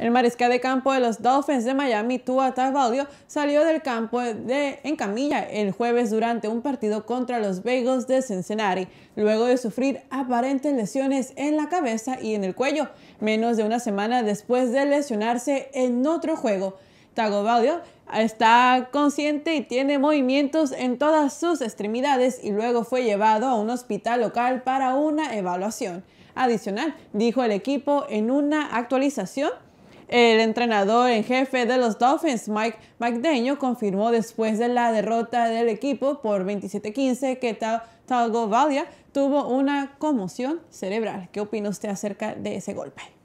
El mariscal de campo de los Dolphins de Miami, Tua Tagovailoa, salió del campo de, en camilla el jueves durante un partido contra los Bengals de Cincinnati, luego de sufrir aparentes lesiones en la cabeza y en el cuello, menos de una semana después de lesionarse en otro juego. Tagovailoa está consciente y tiene movimientos en todas sus extremidades y luego fue llevado a un hospital local para una evaluación. Adicional, dijo el equipo en una actualización, el entrenador en jefe de los Dolphins, Mike McDaniel, confirmó después de la derrota del equipo por 27-15 que Talgo Valia tuvo una conmoción cerebral. ¿Qué opina usted acerca de ese golpe?